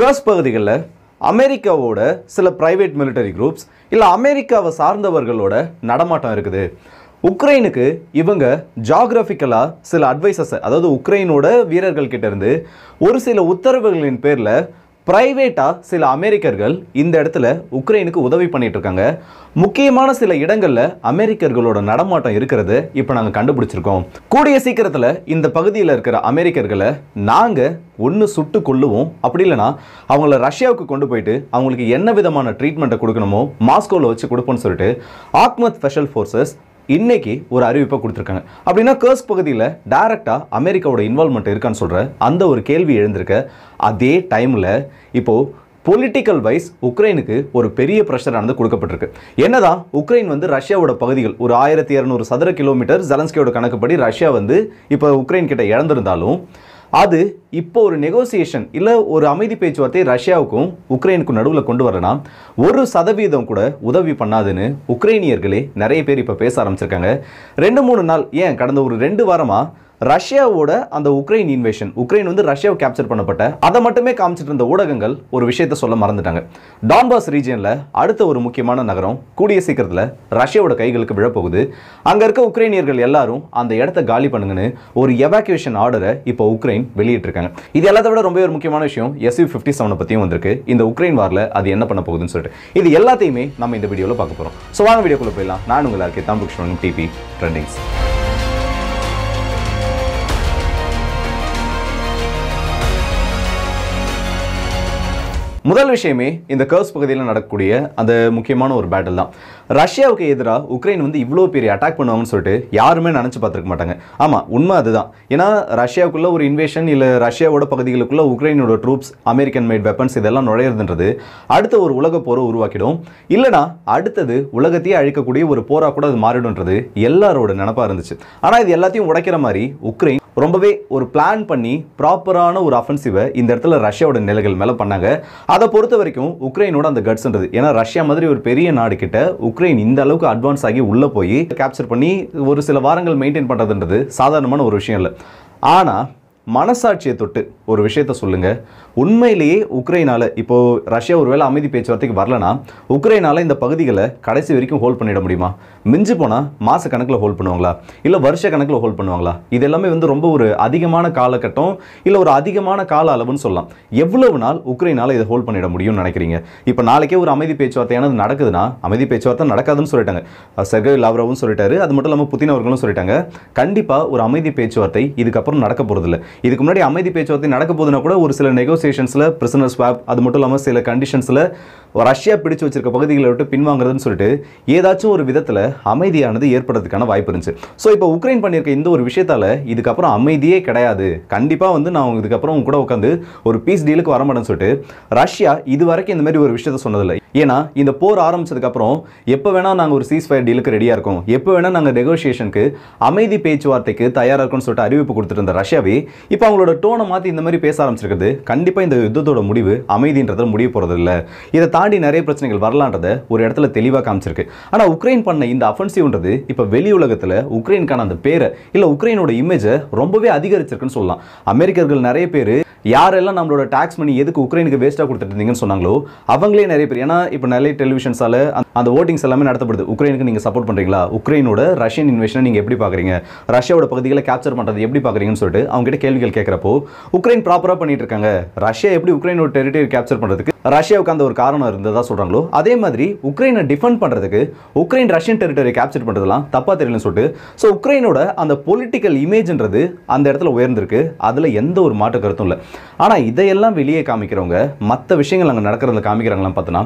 கர்ஸ் பகுதிகளில் அமெரிக்காவோட சில பிரைவேட் மிலிட்டரி குரூப்ஸ் இல்லை அமெரிக்காவை சார்ந்தவர்களோட நடமாட்டம் இருக்குது உக்ரைனுக்கு இவங்க ஜாகிரபிக்கலாக சில அட்வைசஸ் அதாவது உக்ரைனோட வீரர்கள் கிட்டேருந்து ஒரு சில உத்தரவுகளின் பேரில் பிரைவேட்டாக சில அமெரிக்கர்கள் இந்த இடத்துல உக்ரைனுக்கு உதவி பண்ணிட்டு இருக்காங்க முக்கியமான சில இடங்களில் அமெரிக்கர்களோட நடமாட்டம் இருக்கிறது இப்போ நாங்கள் கண்டுபிடிச்சிருக்கோம் கூடிய சீக்கிரத்தில் இந்த பகுதியில் இருக்கிற அமெரிக்கர்களை நாங்கள் ஒன்று சுட்டு கொள்ளுவோம் அப்படி இல்லைனா அவங்கள ரஷ்யாவுக்கு கொண்டு போயிட்டு அவங்களுக்கு என்ன விதமான ட்ரீட்மெண்ட்டை கொடுக்கணுமோ மாஸ்கோவில் வச்சு கொடுப்போம்னு சொல்லிட்டு ஆக்மத் ஸ்பெஷல் ஃபோர்ஸஸ் இன்னைக்கு ஒரு அறிவிப்பை கொடுத்துருக்காங்க அப்படின்னா கேர்ஸ் பகுதியில் டைரெக்டாக அமெரிக்காவோட இன்வால்மெண்ட் இருக்கான்னு சொல்கிற அந்த ஒரு கேள்வி எழுந்திருக்க அதே டைமில் இப்போது பொலிட்டிக்கல் வைஸ் உக்ரைனுக்கு ஒரு பெரிய ப்ரெஷரானது கொடுக்கப்பட்டிருக்கு என்னதான் உக்ரைன் வந்து ரஷ்யாவோட பகுதிகள் ஒரு ஆயிரத்தி இரநூறு சதுர கிலோமீட்டர் ஜலன்ஸ்கியோட கணக்குப்படி ரஷ்யா வந்து இப்போ உக்ரைன் கிட்ட இழந்திருந்தாலும் அது இப்போ ஒரு நெகோசியேஷன் இல்லை ஒரு அமைதி பேச்சுவார்த்தை ரஷ்யாவுக்கும் உக்ரைனுக்கும் நடுவில் கொண்டு வரலாம் ஒரு சதவீதம் கூட உதவி பண்ணாதுன்னு உக்ரைனியர்களே நிறைய பேர் இப்போ பேச ஆரம்பிச்சிருக்காங்க ரெண்டு மூணு நாள் ஏன் கடந்த ஒரு ரெண்டு வாரமாக ரஷ்யாவோட அந்த உக்ரைன் இன்வேஷன் உக்ரைன் வந்து ரஷ்யாவை கேப்சர் பண்ணப்பட்ட அதை மட்டுமே காமிச்சிட்டு இருந்த ஊடகங்கள் ஒரு விஷயத்தை சொல்ல மறந்துட்டாங்க டான்பாஸ் ரீஜியனில் அடுத்த ஒரு முக்கியமான நகரம் கூடிய சீக்கிரத்தில் ரஷ்யாவோட கைகளுக்கு விழப்போகுது அங்கே இருக்க உக்ரைனியர்கள் எல்லாரும் அந்த இடத்த காலி பண்ணுங்கன்னு ஒரு எவாக்குவேஷன் ஆர்டரை இப்போ உக்ரைன் வெளியிட்டிருக்காங்க இது எல்லாத்தை விட ரொம்ப ஒரு முக்கியமான விஷயம் எஸ் யூ ஃபிஃப்டி செவனை பற்றியும் வந்திருக்கு இந்த உக்ரைன் வாரில் அது என்ன பண்ண போகுதுன்னு சொல்லிட்டு இது எல்லாத்தையுமே நம்ம இந்த வீடியோவில் பார்க்க போகிறோம் ஸோ வாங்க வீடியோக்குள்ளே போயிடலாம் நான் உங்களை இருக்கேன் தாம்புக்ஷன் டிபி ட்ரெண்டிங்ஸ் முதல் விஷயமே இந்த கேர்ஸ் பகுதியில் நடக்கக்கூடிய அந்த முக்கியமான ஒரு பேட்டில் தான் ரஷ்யாவுக்கு எதிராக உக்ரைன் வந்து இவ்வளோ பெரிய அட்டாக் பண்ணுவாங்கன்னு சொல்லிட்டு யாருமே நினச்சி பார்த்துருக்க மாட்டாங்க ஆமாம் உண்மை அதுதான் ஏன்னா ரஷ்யாவுக்குள்ளே ஒரு இன்வேஷன் இல்லை ரஷ்யாவோட பகுதிகளுக்குள்ளே உக்ரைனோட ட்ரூப்ஸ் அமெரிக்கன் மேட் வெப்பன்ஸ் இதெல்லாம் நுழையிறதுன்றது அடுத்த ஒரு உலக போரை உருவாக்கிடும் இல்லைனா அடுத்தது உலகத்தையே அழிக்கக்கூடிய ஒரு போராக கூட அது மாறிடும்ன்றது எல்லாரோட நினப்பாக இருந்துச்சு ஆனால் இது எல்லாத்தையும் உடைக்கிற மாதிரி உக்ரைன் ரொம்பவே ஒரு பிளான் பண்ணி ப்ராப்பரான ஒரு அஃபென்சிவை இந்த இடத்துல ரஷ்யாவோட நிலைகள் மேலே பண்ணாங்க அதை பொறுத்த வரைக்கும் உக்ரைனோட அந்த கட்ஸ்ன்றது ஏன்னா ரஷ்யா மாதிரி ஒரு பெரிய நாடு கிட்ட உக்ரைன் உக்ரைன் இந்த அளவுக்கு அட்வான்ஸ் ஆகி உள்ளே போய் கேப்சர் பண்ணி ஒரு சில வாரங்கள் மெயின்டைன் பண்ணுறதுன்றது சாதாரணமான ஒரு விஷயம் இல்லை ஆனால் மனசாட்சியை தொட்டு ஒரு விஷயத்த சொல்லுங்கள் உண்மையிலேயே உக்ரைனால் இப்போது ரஷ்யா ஒருவேளை அமைதி பேச்சுவார்த்தைக்கு வரலனா உக்ரைனால் இந்த பகுதிகளை கடைசி வரைக்கும் ஹோல்ட் பண்ணிட முடியுமா மிஞ்சு போனால் மாத கணக்கில் ஹோல்ட் பண்ணுவாங்களா இல்லை வருஷ கணக்கில் ஹோல்ட் பண்ணுவாங்களா இது எல்லாமே வந்து ரொம்ப ஒரு அதிகமான காலகட்டம் இல்லை ஒரு அதிகமான கால அளவுன்னு சொல்லலாம் எவ்வளவு நாள் உக்ரைனால் இதை ஹோல்ட் பண்ணிட முடியும்னு நினைக்கிறீங்க இப்போ நாளைக்கே ஒரு அமைதி பேச்சுவார்த்தையானது நடக்குதுன்னா அமைதி பேச்சுவார்த்தை நடக்காதுன்னு சொல்லிட்டாங்க செர்கே லாவ்ரவும் சொல்லிட்டாரு அது மட்டும் இல்லாமல் புதின் அவர்களும் சொல்லிட்டாங்க கண்டிப்பாக ஒரு அமைதி பேச்சுவார்த்தை இதுக்கப்புறம் நடக்க இல்லை இதுக்கு முன்னாடி அமைதி பேச்சுவார்த்தை நடக்க போதுனா கூட ஒரு சில நெகோசியேஷன்ஸில் பிரிசனர் ஸ்வாப் அது மட்டும் இல்லாமல் சில கண்டிஷன்ஸில் ரஷ்யா பிடிச்சு வச்சிருக்க பகுதிகளை விட்டு பின்வாங்குறதுன்னு சொல்லிட்டு ஏதாச்சும் ஒரு விதத்தில் அமைதியானது ஏற்படுறதுக்கான வாய்ப்பு இருந்துச்சு ஸோ இப்போ உக்ரைன் பண்ணியிருக்க இந்த ஒரு விஷயத்தால் இதுக்கப்புறம் அமைதியே கிடையாது கண்டிப்பாக வந்து நான் இதுக்கப்புறம் உங்க கூட உட்காந்து ஒரு பீஸ் டீலுக்கு வர மாட்டேன்னு சொல்லிட்டு ரஷ்யா இது வரைக்கும் இந்த மாதிரி ஒரு விஷயத்த சொன்னதில்லை ஏன்னா இந்த போர் ஆரம்பிச்சதுக்கப்புறம் எப்போ வேணால் நாங்கள் ஒரு சீஸ் ஃபயர் டீலுக்கு ரெடியாக இருக்கோம் எப்போ வேணால் நாங்கள் நெகோசியேஷனுக்கு அமைதி பேச்சுவார்த்தைக்கு தயாராக இருக்கும்னு சொல்லிட்டு அறிவிப்பு கொடுத்துட்டு இருந்த ரஷ்யாவே இப்போ அவங்களோட டோனை மாற்றி இந்த மாதிரி பேச ஆரம்பிச்சிருக்கிறது கண்டிப்பாக இந்த யுத்தத்தோட முடிவு அமைதின்றதை முடிய போகிறது இல்லை இதை தாண்டி நிறைய பிரச்சனைகள் வரலான்றதை ஒரு இடத்துல தெளிவாக காமிச்சிருக்கு ஆனால் உக்ரைன் பண்ண இந்த அஃபென்சிவ்ன்றது இப்போ வெளி உலகத்தில் உக்ரைனுக்கான அந்த பேரை இல்லை உக்ரைனோட இமேஜை ரொம்பவே அதிகரிச்சிருக்குன்னு சொல்லலாம் அமெரிக்கர்கள் நிறைய பேர் யாரெல்லாம் நம்மளோட டாக்ஸ் மணி எதுக்கு உக்ரைனுக்கு வேஸ்ட்டாக கொடுத்துட்டு இருந்தீங்கன்னு சொன்னாங்களோ அவங்களே நிறைய பேர் ஏன்னா இப்போ நிறைய டெலிவிஷன்ஸால் அந்த ஓட்டிங்ஸ் எல்லாமே நடத்தப்படுது உக்ரைனுக்கு நீங்கள் சப்போர்ட் பண்ணுறீங்களா உக்ரைனோட ரஷ்யன் இன்வெஷனை நீங்கள் எப்படி பார்க்குறீங்க ரஷ்யாவோட பகுதிகளை கேப்சர் பண்ணுறது எப்படி பார்க்குறீங்கன்னு சொல்லிட்டு அவங்ககிட்ட கேள்விகள் கேட்குறப்போ உக்ரைன் ப்ராப்பராக பண்ணிட்டு இருக்காங்க ரஷ்யா எப்படி உக்ரைனோட டெரிட்டரி கேப்சர் பண்ணுறதுக்கு ரஷ்யாவுக்கு அந்த ஒரு காரணம் இருந்ததாக சொல்கிறாங்களோ அதே மாதிரி உக்ரைனை டிஃபெண்ட் பண்ணுறதுக்கு உக்ரைன் ரஷ்யன் டெரிட்டரி கேப்சர் பண்ணுறதுலாம் தப்பாக தெரியலன்னு சொல்லிட்டு ஸோ உக்ரைனோட அந்த பொலிட்டிக்கல் இமேஜ்ன்றது அந்த இடத்துல உயர்ந்திருக்கு அதில் எந்த ஒரு மாற்று கருத்தும் இல்லை ஆனால் இதையெல்லாம் வெளியே காமிக்கிறவங்க மற்ற விஷயங்கள் அங்கே நடக்கிறத காமிக்கிறாங்களாம் பார்த்தோன்னா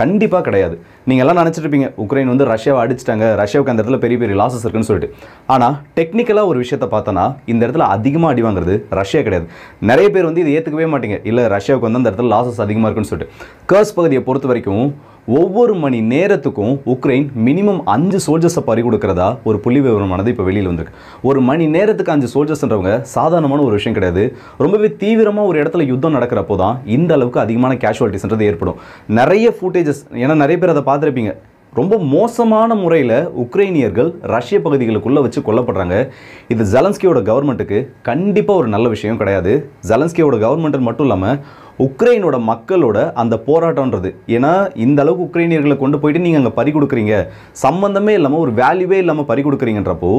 கண்டிப்பாக கிடையாது நீங்கள் எல்லாம் நினச்சிட்டு இருப்பீங்க உக்ரைன் வந்து ரஷ்யாவை அடிச்சிட்டாங்க ரஷ்யாவுக்கு அந்த இடத்துல பெரிய பெரிய லாசஸ் இருக்குன்னு சொல்லிட்டு ஆனால் டெக்னிக்கலாக ஒரு விஷயத்த பார்த்தோன்னா இந்த இடத்துல அதிகமாக அடி வாங்குறது ரஷ்யா கிடையாது நிறைய பேர் வந்து இதை ஏற்றுக்கவே மாட்டீங்க இல்லை ரஷ்யாவுக்கு வந்து அந்த இடத்துல லாசஸ் அதிகமாக இருக்குன்னு சொல்லிட்டு கர்ஸ் பகுதியை பொறுத்த வரைக்கும் ஒவ்வொரு மணி நேரத்துக்கும் உக்ரைன் மினிமம் அஞ்சு சோல்ஜர்ஸை பறி கொடுக்கறதா ஒரு புள்ளி விவரமானது இப்போ வெளியில் வந்திருக்கு ஒரு மணி நேரத்துக்கு அஞ்சு சோல்ஜர்ஸ்ன்றவங்க சாதாரணமான ஒரு விஷயம் கிடையாது ரொம்பவே தீவிரமாக ஒரு இடத்துல யுத்தம் நடக்கிறப்போ தான் இந்த அளவுக்கு அதிகமான கேஷுவாலிட்டிஸ்ன்றது ஏற்படும் நிறைய ஃபுட்டேஜஸ் ஏன்னா நிறைய பேர் அதை பார்த்துருப்பீங்க ரொம்ப மோசமான முறையில் உக்ரைனியர்கள் ரஷ்ய பகுதிகளுக்குள்ளே வச்சு கொல்லப்படுறாங்க இது ஜலன்ஸ்கியோட கவர்மெண்ட்டுக்கு கண்டிப்பாக ஒரு நல்ல விஷயம் கிடையாது ஜலன்ஸ்கியோட கவர்மெண்ட்டு மட்டும் இல்லாமல் உக்ரைனோட மக்களோட அந்த போராட்டம்ன்றது ஏன்னா இந்த அளவுக்கு உக்ரைனியர்களை கொண்டு போயிட்டு நீங்கள் அங்கே பறி கொடுக்குறீங்க சம்மந்தமே இல்லாமல் ஒரு வேல்யூவே இல்லாமல் பறி கொடுக்குறீங்கன்றப்போ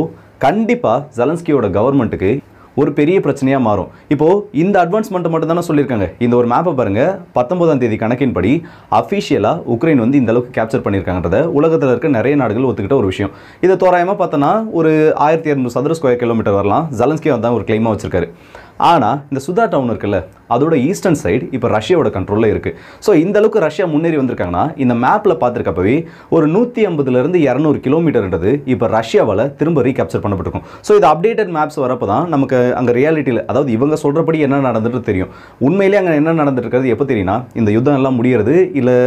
கண்டிப்பாக ஜலன்ஸ்கியோட கவர்மெண்ட்டுக்கு ஒரு பெரிய பிரச்சனையாக மாறும் இப்போது இந்த அட்வான்ஸ்மெண்ட்டை மட்டும் தானே சொல்லியிருக்காங்க இந்த ஒரு மேப்பை பாருங்கள் பத்தொன்பதாம் தேதி கணக்கின்படி அஃபிஷியலாக உக்ரைன் வந்து இந்த அளவுக்கு கேப்சர் பண்ணியிருக்காங்கன்றத உலகத்தில் இருக்க நிறைய நாடுகள் ஒத்துக்கிட்ட ஒரு விஷயம் இதை தோராயமாக பார்த்தோன்னா ஒரு ஆயிரத்தி இரநூறு சதுர ஸ்கொயர் கிலோமீட்டர் வரலாம் ஜலன்ஸ்கே வந்து ஒரு கிளைமாக வச்சிருக்காரு ஆனால் இந்த சுதா டவுன் இருக்குல்ல அதோட ஈஸ்டர்ன் சைடு இப்போ ரஷ்யாவோட கண்ட்ரோலில் இருக்குது ஸோ இந்த அளவுக்கு ரஷ்யா முன்னேறி வந்திருக்காங்கன்னா இந்த மேப்பில் பார்த்துருக்கப்பவே ஒரு நூற்றி ஐம்பதுலேருந்து இரநூறு கிலோமீட்டர்ன்றது இப்போ ரஷ்யாவால் திரும்ப ரீகேப்சர் பண்ணப்பட்டிருக்கும் ஸோ இது அப்டேட்டட் மேப்ஸ் வரப்போ தான் நமக்கு அங்கே ரியாலிட்டியில் அதாவது இவங்க சொல்கிறபடி என்ன நடந்துட்டு தெரியும் உண்மையிலே அங்கே என்ன நடந்துருக்கிறது இருக்கிறது எப்போ தெரியும்னா இந்த யுத்தம் எல்லாம் முடியறது இல்லை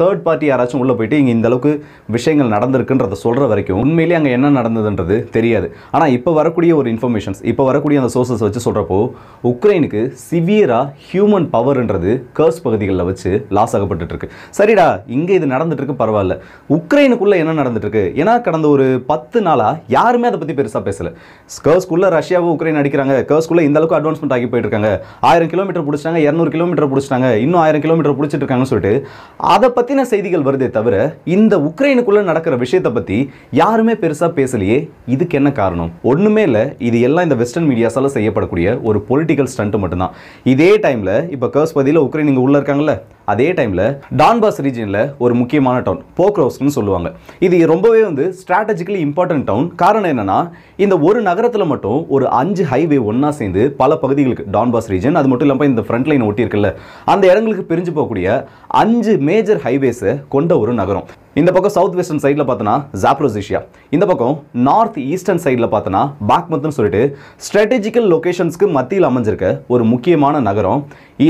தேர்ட் பார்ட்டி யாராச்சும் உள்ளே போயிட்டு இங்கே இந்தளவுக்கு அளவுக்கு விஷயங்கள் நடந்திருக்குன்றதை சொல்கிற வரைக்கும் உண்மையிலேயே அங்கே என்ன நடந்ததுன்றது தெரியாது ஆனால் இப்போ வரக்கூடிய ஒரு இன்ஃபர்மேஷன்ஸ் இப்போ வரக்கூடிய அந்த சோர்சஸ் வச்சு சொல்கிறப்போ உக்ரைனுக்கு சிவியராக ஹியூமன் பவர்ன்றது கேர்ஸ் பகுதிகளில் வச்சு லாஸ் ஆகப்பட்டுருக்கு சரிடா இங்கே இது நடந்துட்டுருக்கு பரவாயில்ல உக்ரைனுக்குள்ளே என்ன நடந்துட்டுருக்கு ஏன்னா கடந்த ஒரு பத்து நாளாக யாருமே அதை பற்றி பெருசாக பேசலை கேர்ஸ்குள்ளே ரஷ்யாவும் உக்ரைன் அடிக்கிறாங்க கேர்ஸ்குள்ளே இந்த அளவுக்கு அட்வான்ஸ்மெண்ட் ஆகி போயிட்டுருக்காங்க ஆயிரம் கிலோமீட்டர் பிடிச்சாங்க இரநூறு கிலோமீட்டர் பிடிச்சிட்டாங்க இன்னும் ஆயிரம் கிலோமீட்டர் பிடிச்சிட்டு இருக்காங்கன்னு சொல்லிட்டு அதை பற்றி பற்றின செய்திகள் வருதே தவிர இந்த உக்ரைனுக்குள்ளே நடக்கிற விஷயத்தை பற்றி யாருமே பெருசாக பேசலையே இதுக்கு என்ன காரணம் ஒன்றுமே இல்லை இது எல்லாம் இந்த வெஸ்டர்ன் மீடியாஸால் செய்யப்படக்கூடிய ஒரு பொலிட்டிக்கல் ஸ்டண்ட்டு மட்டும்தான் இதே டைமில் இப்போ கர்ஸ்பதியில் உக்ரைன் இங்கே உள்ளே இருக்காங்கல்ல அதே டைமில் டான்பாஸ் ரீஜனில் ஒரு முக்கியமான டவுன் போக்ரோஸ்னு சொல்லுவாங்க இது ரொம்பவே வந்து ஸ்ட்ராட்டஜிக்கலி இம்பார்ட்டன்ட் டவுன் காரணம் என்னென்னா இந்த ஒரு நகரத்தில் மட்டும் ஒரு அஞ்சு ஹைவே ஒன்றா சேர்ந்து பல பகுதிகளுக்கு டான்பாஸ் ரீஜன் அது மட்டும் இல்லாமல் இந்த ஃப்ரண்ட் லைன் ஒட்டியிருக்குல்ல அந்த இடங்களுக்கு பிரிஞ்சு போகக்கூடிய அஞ்சு மேஜர் ஹைவேஸை கொண்ட ஒரு நகரம் இந்த பக்கம் சவுத் வெஸ்டர்ன் சைடில் பார்த்தோன்னா ஜாப்ரோசிஷியா இந்த பக்கம் நார்த் ஈஸ்டர்ன் சைடில் பார்த்தோன்னா பாக்மத்னு சொல்லிட்டு ஸ்ட்ராட்டஜிக்கல் லொக்கேஷன்ஸ்க்கு மத்தியில் அமைஞ்சிருக்க ஒரு முக்கியமான நகரம்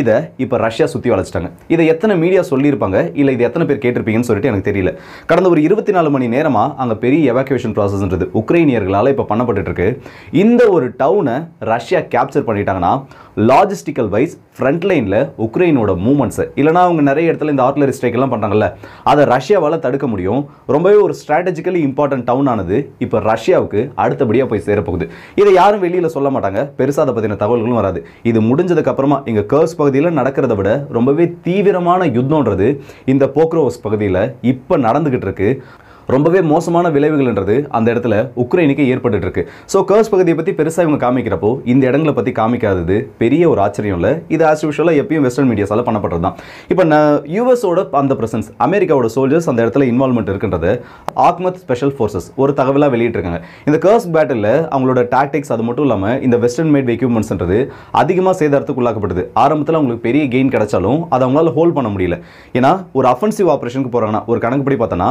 இதை இப்போ ரஷ்யா சுற்றி வளைச்சிட்டாங்க இதை எத்தனை மீடியா சொல்லியிருப்பாங்க இல்லை இது எத்தனை பேர் கேட்டிருப்பீங்கன்னு சொல்லிட்டு எனக்கு தெரியல கடந்த ஒரு இருபத்தி நாலு மணி நேரமாக அங்கே பெரிய எவாக்குவேஷன் ப்ராசஸ்ன்றது உக்ரைனியர்களால் இப்போ பண்ணப்பட்டுருக்கு இந்த ஒரு டவுனை ரஷ்யா கேப்சர் பண்ணிட்டாங்கன்னா லாஜிஸ்டிக்கல் வைஸ் ஃப்ரண்ட் லைனில் உக்ரைனோட மூமெண்ட்ஸ் இல்லைனா அவங்க நிறைய இடத்துல இந்த ஆர்ட்லரி ஸ்ட்ரைக்கெல்லாம் பண்ணுறாங்கல்ல அதை ரஷ்யாவால் தடுக்க முடியும் ரொம்பவே ஒரு ஸ்ட்ராட்டஜிக்கலி இம்பார்ட்டன்ட் டவுன் ஆனது இப்போ ரஷ்யாவுக்கு அடுத்தபடியாக போய் சேரப்போகுது இதை யாரும் வெளியில் சொல்ல மாட்டாங்க பெருசாக அதை பற்றின தகவல்களும் வராது இது முடிஞ்சதுக்கப்புறமா இங்கே கேர்ஸ் பகுதியில் நடக்கிறத விட ரொம்பவே தீவிரமான யுத்தம்ன்றது இந்த போக்ரோஸ் பகுதியில் இப்போ நடந்துக்கிட்டு இருக்கு ரொம்பவே மோசமான விளைவுகள்ன்றது அந்த இடத்துல உக்ரைனுக்கு ஏற்பட்டு இருக்கு ஸோ கர்ஸ் பகுதியை பற்றி பெருசாக இவங்க காமிக்கிறப்போ இந்த இடங்களை பற்றி காமிக்காதது பெரிய ஒரு ஆச்சரியம் இல்லை இது ஆஸ் யூஷுவலாக எப்பயும் வெஸ்டர்ன் மீடியாஸால் பண்ணப்பட்டது தான் இப்போ நான் யூஎஸோட அந்த பிரசன்ஸ் அமெரிக்காவோட சோல்ஜர்ஸ் அந்த இடத்துல இன்வால்மெண்ட் இருக்கின்றது ஆக்மத் ஸ்பெஷல் ஃபோர்ஸஸ் ஒரு தகவலாக வெளியிட்டிருக்காங்க இந்த கர்ஸ் பேட்டில் அவங்களோட டாக்டிக்ஸ் அது மட்டும் இல்லாமல் இந்த வெஸ்டர்ன் மேட் எக்யூப்மெண்ட்ஸ்ன்றது அதிகமாக சேதாரத்துக்கு ஆரம்பத்தில் அவங்களுக்கு பெரிய கெயின் கிடைச்சாலும் அதை அவங்களால ஹோல்ட் பண்ண முடியல ஏன்னா ஒரு அஃபென்சிவ் ஆப்ரேஷனுக்கு போகிறாங்கன்னா ஒரு கணக்குப்படி பார்த்தோன்னா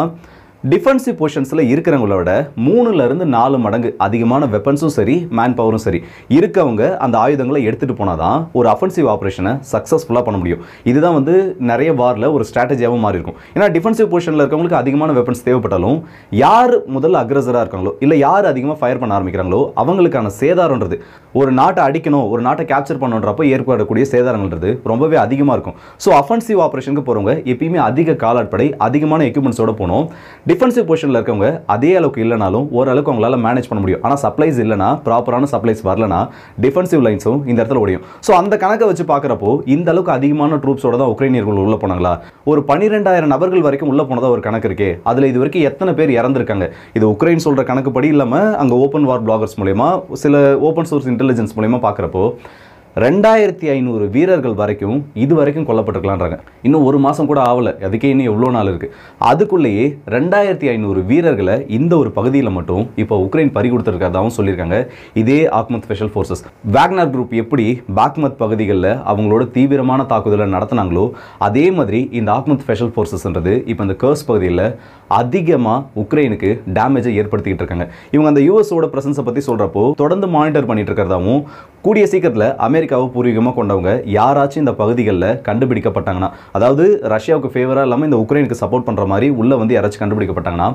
டிஃபென்சிவ் பொசிஷன்ஸில் இருக்கிறவங்கள விட மூணுலேருந்து நாலு மடங்கு அதிகமான வெப்பன்ஸும் சரி மேன் பவரும் சரி இருக்கவங்க அந்த ஆயுதங்களை எடுத்துகிட்டு போனால் தான் ஒரு அஃபென்சிவ் ஆப்ரேஷனை சக்ஸஸ்ஃபுல்லாக பண்ண முடியும் இதுதான் வந்து நிறைய வாரில் ஒரு ஸ்ட்ராட்டஜியாகவும் மாறி இருக்கும் ஏன்னா டிஃபென்சிவ் பொசிஷனில் இருக்கவங்களுக்கு அதிகமான வெப்பன்ஸ் தேவைப்பட்டாலும் யார் முதல்ல அக்ரஸராக இருக்காங்களோ இல்லை யார் அதிகமாக ஃபயர் பண்ண ஆரம்பிக்கிறாங்களோ அவங்களுக்கான சேதாரன்றது ஒரு நாட்டை அடிக்கணும் ஒரு நாட்டை கேப்சர் பண்ணுன்றப்போ ஏற்படக்கூடிய சேதாரங்கிறது ரொம்பவே அதிகமாக இருக்கும் ஸோ அஃபென்சிவ் ஆப்ரேஷனுக்கு போகிறவங்க எப்பயுமே அதிக காலாட்படை அதிகமான எக்யூப்மெண்ட்ஸோடு போகணும் டிஃபென்சிவ் பொசிஷனில் இருக்கவங்க அதே அளவுக்கு இல்லைனாலும் ஓரளவுக்கு அவங்களால மேனேஜ் பண்ண முடியும் ஆனால் சப்ளைஸ் இல்லைனா ப்ராப்பரான சப்ளைஸ் வரலனா டிஃபென்சிவ் லைன்ஸும் இந்த இடத்துல ஓடியும் ஸோ அந்த கணக்கை வச்சு பார்க்குறப்போ இந்த அளவுக்கு அதிகமான ட்ரூப்ஸோட தான் உக்ரைனியர்கள் உள்ளே போனாங்களா ஒரு பன்னிரெண்டாயிரம் நபர்கள் வரைக்கும் உள்ளே போனதாக ஒரு கணக்கு இருக்கே அதில் இது வரைக்கும் எத்தனை பேர் இறந்துருக்காங்க இது உக்ரைன் சொல்கிற கணக்குப்படி இல்லாமல் அங்கே ஓப்பன் வார் பிளாகர்ஸ் மூலயமா சில ஓப்பன் சோர்ஸ் இன்டெலிஜென்ஸ் மூலயமா பார்க்குறப்போ ரெண்டாயிரத்தி ஐநூறு வீரர்கள் வரைக்கும் இது வரைக்கும் கொல்லப்பட்டிருக்கலான்றாங்க இன்னும் ஒரு மாதம் கூட ஆகலை அதுக்கே இன்னும் எவ்வளோ நாள் இருக்குது அதுக்குள்ளேயே ரெண்டாயிரத்தி ஐநூறு வீரர்களை இந்த ஒரு பகுதியில் மட்டும் இப்போ உக்ரைன் பறி கொடுத்துருக்கிறதாகவும் சொல்லியிருக்காங்க இதே Akhmat special forces Wagner group எப்படி பாக்மத் பகுதிகளில் அவங்களோட தீவிரமான தாக்குதலை நடத்தினாங்களோ அதே மாதிரி இந்த ஆக்மத் ஸ்பெஷல் ஃபோர்ஸஸ்ன்றது இப்போ இந்த கேர்ஸ் பகுதியில் அதிகமாக உக்ரைனுக்கு டேமேஜை ஏற்படுத்திக்கிட்டு இருக்காங்க இவங்க அந்த யூஎஸோட பிரசன்ஸை பற்றி சொல்கிறப்போ தொடர்ந்து மானிட்டர் பண்ணிட்டு இருக்கிறதாவும் கூடிய சீக்கிரத்தில் அமெரிக்காவை பூர்வீகமாக கொண்டவங்க யாராச்சும் இந்த பகுதிகளில் கண்டுபிடிக்கப்பட்டாங்கன்னா அதாவது ரஷ்யாவுக்கு ஃபேவராக இல்லாமல் இந்த உக்ரைனுக்கு சப்போர்ட் பண்ணுற மாதிரி உள்ளே வந்து யாராச்சும் கண்டுபிடிக்கப்பட்டாங்கன்னா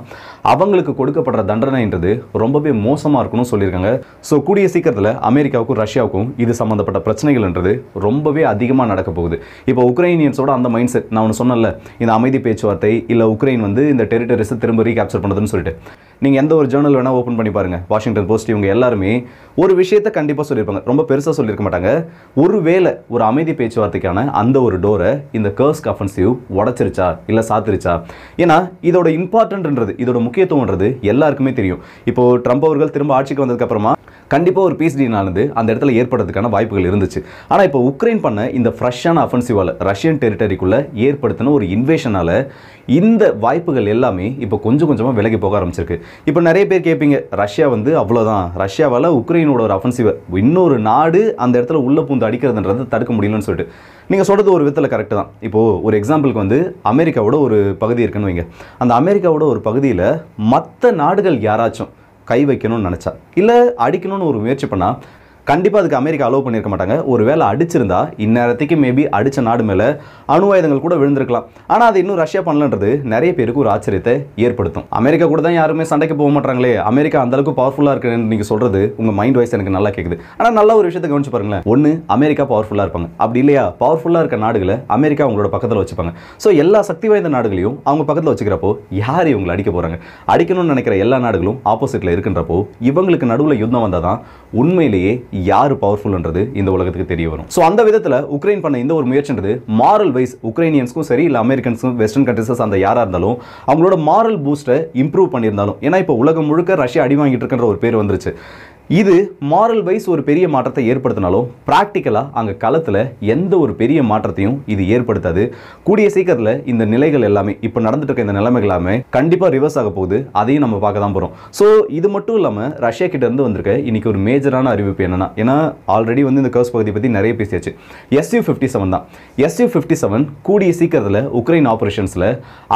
அவங்களுக்கு கொடுக்கப்படுற தண்டனைன்றது ரொம்பவே மோசமாக இருக்குன்னு சொல்லியிருக்காங்க ஸோ கூடிய சீக்கிரத்தில் அமெரிக்காவுக்கும் ரஷ்யாவுக்கும் இது சம்மந்தப்பட்ட பிரச்சனைகள்ன்றது ரொம்பவே அதிகமாக நடக்க போகுது இப்போ உக்ரைனியன்ஸோட அந்த மைண்ட் செட் நான் ஒன்று சொன்னல இந்த அமைதி பேச்சுவார்த்தை இல்லை உக்ரைன் வந்து இந்த டெரிட்டரி ரிசல்ட் திரும்ப ரீகேப்சர் பண்ணுதுன்னு சொல்லிட்டு நீங்கள் எந்த ஒரு ஜேர்னல் வேணால் ஓப்பன் பண்ணி பாருங்கள் வாஷிங்டன் போஸ்ட் இவங்க எல்லாருமே ஒரு விஷயத்தை கண்டிப்பாக சொல்லியிருப்பாங்க ரொம்ப பெருசாக சொல்லியிருக்க மாட்டாங்க ஒரு வேளை ஒரு அமைதி பேச்சுவார்த்தைக்கான அந்த ஒரு டோரை இந்த கர்ஸ்க் அஃபென்சிவ் உடச்சிருச்சா இல்லை சாத்திருச்சா ஏன்னா இதோட இம்பார்ட்டன்ட்ன்றது இதோட முக்கியத்துவன்றது எல்லாருக்குமே தெரியும் இப்போது ட்ரம்ப் அவர்கள் திரும்ப ஆட்சிக்கு வந்ததுக்கப்புறமா கண்டிப்பாக ஒரு பிஎஸ்டினானது அந்த இடத்துல ஏற்படுறதுக்கான வாய்ப்புகள் இருந்துச்சு ஆனால் இப்போ உக்ரைன் பண்ண இந்த ஃப்ரெஷ்ஷான அஃபென்சிவால் ரஷ்யன் டெரிட்டரிக்குள்ளே ஏற்படுத்தின ஒரு இன்வேஷனால் இந்த வாய்ப்புகள் எல்லாமே இப்போ கொஞ்சம் கொஞ்சமாக விலகி போக ஆரம்பிச்சிருக்கு இப்போ நிறைய பேர் கேட்பீங்க ரஷ்யா வந்து அவ்வளோதான் ரஷ்யாவால் உக்ரைனோட ஒரு அஃபென்சிவை இன்னொரு நாடு அந்த இடத்துல உள்ளே பூந்து அடிக்கிறதுன்றதை தடுக்க முடியலன்னு சொல்லிட்டு நீங்கள் சொல்கிறது ஒரு விதத்தில் கரெக்டு தான் இப்போது ஒரு எக்ஸாம்பிளுக்கு வந்து அமெரிக்காவோட ஒரு பகுதி இருக்குன்னு வைங்க அந்த அமெரிக்காவோட ஒரு பகுதியில் மற்ற நாடுகள் யாராச்சும் கை வைக்கணும்னு நினச்சா இல்லை அடிக்கணும்னு ஒரு முயற்சி பண்ணால் கண்டிப்பாக அதுக்கு அமெரிக்கா அலோவ் பண்ணியிருக்க மாட்டாங்க ஒரு வேலை அடிச்சிருந்தா இந்நேரத்துக்கு மேபி அடித்த நாடு மேலே அணு ஆயுதங்கள் கூட விழுந்திருக்கலாம் ஆனால் அது இன்னும் ரஷ்யா பண்ணலன்றது நிறைய பேருக்கு ஒரு ஆச்சரியத்தை ஏற்படுத்தும் அமெரிக்கா கூட தான் யாருமே சண்டைக்கு போக மாட்டாங்களே அமெரிக்கா அந்தளவுக்கு பவர்ஃபுல்லாக இருக்குன்னு நீங்கள் சொல்கிறது உங்கள் மைண்ட் வைஸ் எனக்கு நல்லா கேட்குது ஆனால் நல்ல ஒரு விஷயத்தை கவனிச்சு பாருங்களேன் ஒன்று அமெரிக்கா பவர்ஃபுல்லாக இருப்பாங்க அப்படி இல்லையா பவர்ஃபுல்லாக இருக்க நாடுகளை அமெரிக்கா அவங்களோட பக்கத்தில் வச்சுப்பாங்க ஸோ எல்லா சக்தி வாய்ந்த நாடுகளையும் அவங்க பக்கத்தில் வச்சுக்கிறப்போ யார் இவங்களை அடிக்க போகிறாங்க அடிக்கணும்னு நினைக்கிற எல்லா நாடுகளும் ஆப்போசிட்டில் இருக்கின்றப்போ இவங்களுக்கு நடுவில் யுத்தம் வந்தால் தான் உண்மையிலேயே யார் பவர்ஃபுல்ன்றது இந்த உலகத்துக்கு தெரிய வரும் ஸோ அந்த விதத்தில் உக்ரைன் பண்ண இந்த ஒரு முயற்சின்றது மாரல் வைஸ் உக்ரைனியன்ஸ்க்கும் சரி இல்லை அமெரிக்கன்ஸும் வெஸ்டர்ன் கண்ட்ரிஸஸ் அந்த யாராக இருந்தாலும் அவங்களோட மாரல் பூஸ்ட்டை இம்ப்ரூவ் பண்ணியிருந்தாலும் ஏன்னா இப்போ உலகம் முழுக்க ரஷ்யா அடி வாங்கிட்டு இருக்கின்ற ஒரு பேர் வந்துருச்சு இது மாரல் வைஸ் ஒரு பெரிய மாற்றத்தை ஏற்படுத்தினாலும் ப்ராக்டிக்கலாக அங்கே களத்தில் எந்த ஒரு பெரிய மாற்றத்தையும் இது ஏற்படுத்தாது கூடிய சீக்கிரத்தில் இந்த நிலைகள் எல்லாமே இப்போ நடந்துட்டு இருக்க இந்த நிலைமை எல்லாமே கண்டிப்பாக ரிவர்ஸ் ஆக போகுது அதையும் நம்ம பார்க்க தான் போகிறோம் ஸோ இது மட்டும் இல்லாமல் ரஷ்யா கிட்டேருந்து வந்திருக்க இன்றைக்கி ஒரு மேஜரான அறிவிப்பு என்னென்னா ஏன்னா ஆல்ரெடி வந்து இந்த கர்ஸ் பகுதியை பற்றி நிறைய பேசியாச்சு எஸ்யூ ஃபிஃப்டி செவன் தான் எஸ்யூ ஃபிஃப்டி செவன் கூடிய சீக்கிரத்தில் உக்ரைன் ஆப்ரேஷன்ஸில்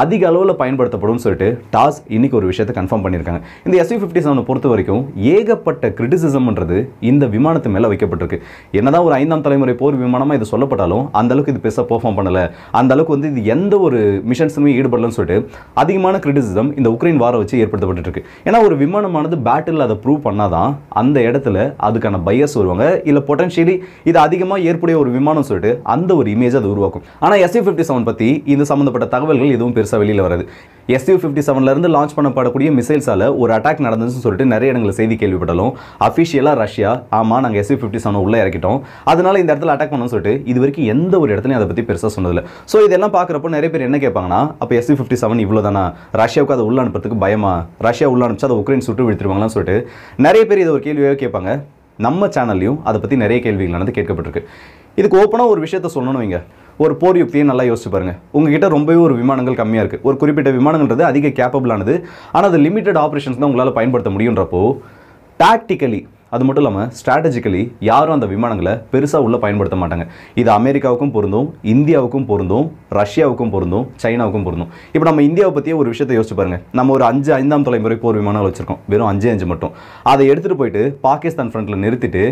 அதிக அளவில் பயன்படுத்தப்படும் சொல்லிட்டு டாஸ் இன்றைக்கி ஒரு விஷயத்தை கன்ஃபார்ம் பண்ணியிருக்காங்க இந்த எஸ்யூ ஃபிஃப்டி செவனை பொறுத்த வரைக்கும் ஏகப்பட்ட கிரிட்டிசிசம்ன்றது இந்த விமானத்து மேலே வைக்கப்பட்டிருக்கு என்னதான் ஒரு ஐந்தாம் தலைமுறை போர் விமானமாக இது சொல்லப்பட்டாலும் அந்த அளவுக்கு இது பெருசாக பெர்ஃபார்ம் பண்ணலை அந்த அளவுக்கு வந்து இது எந்த ஒரு மிஷன்ஸுமே ஈடுபடலன்னு சொல்லிட்டு அதிகமான கிரிட்டிசிசம் இந்த உக்ரைன் வாரம் வச்சு ஏற்படுத்தப்பட்டு இருக்கு ஏன்னா ஒரு விமானமானது பேட்டில் அதை ப்ரூவ் பண்ணாதான் அந்த இடத்துல அதுக்கான பயஸ் வருவாங்க இல்லை பொட்டன்ஷியலி இது அதிகமாக ஏற்புடைய ஒரு விமானம் சொல்லிட்டு அந்த ஒரு இமேஜ் அது உருவாக்கும் ஆனால் எஸ்இ ஃபிஃப்டி செவன் பற்றி இது சம்மந்தப்பட்ட தகவல்கள் எதுவும் பெருசாக வெளியில் வராது எஸ்யூ ஃபிஃப்டி செவன்லேருந்து லான்ச் பண்ணப்படக்கூடிய மிசைல்ஸால் ஒரு அட்டாக் நடந்துச்சுன்னு சொல்லிட்டு நிறைய இடங்களில் செய்தி கேள்விப்பட்டாலும் அஃபிஷியலாக ரஷ்யா ஆமாம் நாங்கள் எஸ்வி ஃபிஃப்டி செவன் உள்ளே இறக்கிட்டோம் அதனால் இந்த இடத்துல அட்டாக் பண்ணணும்னு சொல்லிட்டு இது வரைக்கும் எந்த ஒரு இடத்துலையும் அதை பற்றி பெருசாக சொன்னதில்லை ஸோ இதெல்லாம் பார்க்குறப்போ நிறைய பேர் என்ன கேட்பாங்கன்னா அப்போ எஸ்வி ஃபிஃப்டி செவன் இவ்வளோ தானே ரஷ்யாவுக்கு அதை உள்ள அனுப்புறதுக்கு பயமா ரஷ்யா உள்ள அனுப்பிச்சா அதை உக்ரைன் சுட்டு விழுத்துருவாங்களான்னு சொல்லிட்டு நிறைய பேர் இதை ஒரு கேள்வியாக கேட்பாங்க நம்ம சேனல்லையும் அதை பற்றி நிறைய கேள்விகள் நடந்து கேட்கப்பட்டிருக்கு இதுக்கு ஓப்பனாக ஒரு விஷயத்த சொல்லணும் இங்கே ஒரு போர் யுக்தியை நல்லா யோசிச்சு பாருங்கள் உங்ககிட்ட ரொம்பவே ஒரு விமானங்கள் கம்மியாக இருக்குது ஒரு குறிப்பிட்ட விமானங்கள்ன்றது அதிக கேப்பபிளானது ஆனால் அது லிமிட்டட் ஆப்ரேஷன்ஸ் தான் உங்களால் பயன்படுத்த முடியுன்றப்போ tactically அது மட்டும் இல்லாமல் ஸ்ட்ராட்டஜிக்கலி யாரும் அந்த விமானங்களை பெருசாக உள்ளே பயன்படுத்த மாட்டாங்க இது அமெரிக்காவுக்கும் பொருந்தும் இந்தியாவுக்கும் பொருந்தும் ரஷ்யாவுக்கும் பொருந்தும் சைனாவுக்கும் பொருந்தும் இப்போ நம்ம இந்தியாவை பற்றியே ஒரு விஷயத்தை யோசிச்சு பாருங்கள் நம்ம ஒரு அஞ்சு ஐந்தாம் தலைமுறை போர் விமானங்கள் வச்சுருக்கோம் வெறும் அஞ்சு அஞ்சு மட்டும் அதை எடுத்துகிட்டு போயிட்டு பாகிஸ்தான் ஃப்ரண்ட்டில் நிறுத்திட்டு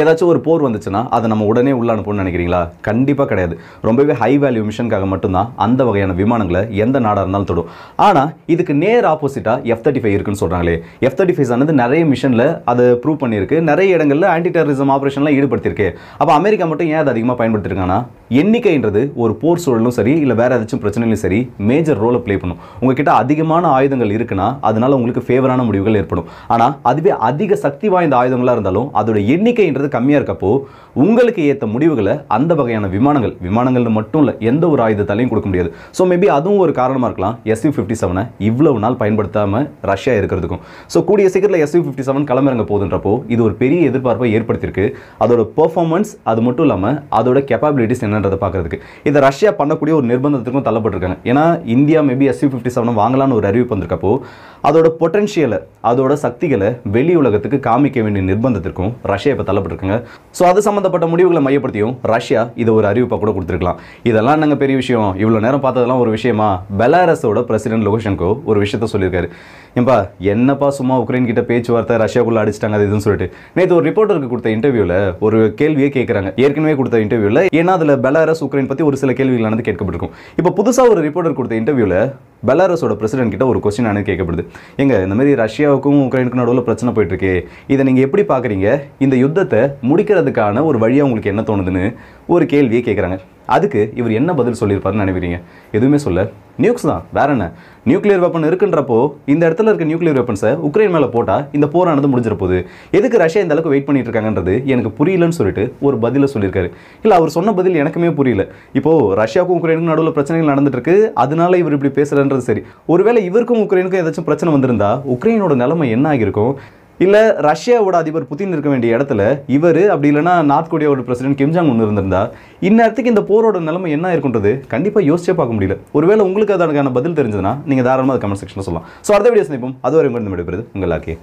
ஏதாச்சும் ஒரு போர் வந்துச்சுன்னா அதை நம்ம உடனே உள்ள அனுப்பணும்னு நினைக்கிறீங்களா கண்டிப்பாக கிடையாது ரொம்பவே ஹை வேல்யூ மிஷனுக்காக மட்டும்தான் அந்த வகையான விமானங்களை எந்த நாடாக இருந்தாலும் தொடும் ஆனால் இதுக்கு நேர் ஆப்போசிட்டாக எஃப் தேர்ட்டி ஃபைவ் இருக்குன்னு சொல்கிறாங்களே எஃப் தேர்ட்டி ஃபைவ் ஆனது நிறைய மிஷனில் அதை ப்ரூவ் பண்ணியிருக்கு இருக்கு நிறைய இடங்களில் ஆன்டி டெரரிசம் ஆப்ரேஷன்லாம் ஈடுபடுத்திருக்கு அப்போ அமெரிக்கா மட்டும் ஏன் அதை அதிகமாக பயன்படுத்திருக்காங்கன்னா எண்ணிக்கைன்றது ஒரு போர் சூழலும் சரி இல்லை வேறு ஏதாச்சும் பிரச்சனையும் சரி மேஜர் ரோலை ப்ளே பண்ணும் உங்ககிட்ட அதிகமான ஆயுதங்கள் இருக்குன்னா அதனால் உங்களுக்கு ஃபேவரான முடிவுகள் ஏற்படும் ஆனால் அதுவே அதிக சக்தி வாய்ந்த ஆயுதங்களாக இருந்தாலும் அதோட எண்ணிக்கைன்றது கம்மியாக இருக்கப்போ உங்களுக்கு ஏற்ற முடிவுகளை அந்த வகையான விமானங்கள் விமானங்கள் மட்டும் இல்லை எந்த ஒரு ஆயுதத்தாலையும் கொடுக்க முடியாது ஸோ மேபி அதுவும் ஒரு காரணமாக இருக்கலாம் எஸ்யூ ஃபிஃப்டி செவனை இவ்வளவு நாள் பயன்படுத்தாமல் ரஷ்யா இருக்கிறதுக்கும் ஸோ கூடிய சீக்கிரத்தில் எஸ்யூ ஃபிஃப்டி செவன் கிளம்பிறங்க போகுதுன்றப்போ இது ஒரு பெரிய எதிர்பார்ப்பை ஏற்படுத்தியிருக்கு அதோட பெர்ஃபார்மன்ஸ் அது மட்டும் இல்லாமல் அதோட கெப்பாபிலிட்டிஸ் என்னன்றதை பார்க்குறதுக்கு இதை ரஷ்யா பண்ணக்கூடிய ஒரு நிர்பந்தத்துக்கும் தள்ளப்பட்டிருக்காங்க ஏன்னா இந்தியா மேபி எஸ்யூ ஃபிஃப்டி செவனை வாங்கலான்னு ஒரு அறிவிப்பு வந்திருக்கப்போ அதோட பொட்டன்ஷியலை அதோட சக்திகளை வெளி உலகத்துக்கு காமிக்க வேண்டிய நிர்பந்தத்திற்கும் ரஷ்யா இப்போ தள்ளப்பட்டிருக்காங்க ஸோ அது சம்மந்த சம்பந்தப்பட்ட முடிவுகளை மையப்படுத்தியும் ரஷ்யா இதை ஒரு அறிவிப்பை கூட கொடுத்துருக்கலாம் இதெல்லாம் நாங்கள் பெரிய விஷயம் இவ்வளோ நேரம் பார்த்ததெல்லாம் ஒரு விஷயமா பெலாரஸோட பிரசிடென்ட் லொகஷன்கோ ஒரு விஷயத்த சொல்லியிருக்காரு ஏன்பா என்னப்பா சும்மா உக்ரைன் கிட்ட பேச்சுவார்த்தை ரஷ்யாக்குள்ளே அடிச்சிட்டாங்க அது இதுன்னு சொல்லிட்டு நேற்று ஒரு ரிப்போர்ட்டருக்கு கொடுத்த இன்டர்வியூவில் ஒரு கேள்வியே கேட்குறாங்க ஏற்கனவே கொடுத்த இன்டர்வியூவில் ஏன்னா அதில் பெலாரஸ் உக்ரைன் பற்றி ஒரு சில கேள்விகள் நடந்து கேட்கப்பட்டிருக்கும் இப்போ புதுசாக ஒரு ரிப்போர்ட்டர் கொடுத்த இன்டர்வியூவில் பெலாரஸோட பிரசிடென்ட் கிட்ட ஒரு கொஸ்டின் ஆனது கேட்கப்படுது எங்க இந்த மாதிரி ரஷ்யாவுக்கும் உக்ரைனுக்கும் நடுவில் பிரச்சனை போயிட்டு இருக்கு இதை நீங்க எப்படி பாக்குறீங்க இந்த யுத்தத்தை முடிக்கிறதுக்கான ஒரு வழியாக உங்களுக்கு என்ன தோணுதுன்னு ஒரு கேள்வியை கேட்குறாங்க அதுக்கு இவர் என்ன பதில் சொல்லியிருப்பாருன்னு நினைக்கிறீங்க எதுவுமே சொல்ல நியூக்ஸ் தான் வேற என்ன நியூக்ளியர் வெப்பன் இருக்குன்றப்போ இந்த இடத்துல இருக்க நியூக்ளியர் வெப்பன்ஸை உக்ரைன் மேலே போட்டால் இந்த போரானது முடிஞ்சிட போகுது எதுக்கு ரஷ்யா இந்த அளவுக்கு வெயிட் பண்ணிட்டு இருக்காங்கன்றது எனக்கு புரியலன்னு சொல்லிட்டு ஒரு பதிலை சொல்லியிருக்காரு இல்லை அவர் சொன்ன பதில் எனக்குமே புரியல இப்போது ரஷ்யாவுக்கும் உக்ரைனுக்கும் நடுவில் பிரச்சனைகள் நடந்துட்டு இருக்கு அதனால இவர் இப்படி பேசுறன்றது சரி ஒருவேளை இவருக்கும் உக்ரைனுக்கும் ஏதாச்சும் பிரச்சனை வந்திருந்தா உக்ரைனோட நிலைமை என்ன ஆகியிருக்கும் இல்லை ரஷ்யாவோட அதிபர் புதின் இருக்க வேண்டிய இடத்துல இவர் அப்படி இல்லைன்னா நார்த் கொரியாவோட பிரசிடென்ட் கிம்ஜாங் ஒன்று இருந்திருந்தா இந்நேரத்துக்கு இந்த போரோட நிலைமை என்ன இருக்குன்றது கண்டிப்பாக யோசிச்சே பார்க்க முடியல ஒருவேளை உங்களுக்கு அதற்கான பதில் தெரிஞ்சதுன்னா நீங்கள் தாராளமாக கமெண்ட் செக்ஷனில் சொல்லலாம் ஸோ அடுத்த வீடியோஸ் சந்திப்போம் அதுவரை உங்கள் விடைபெறுது உங்கள் ஆக்கே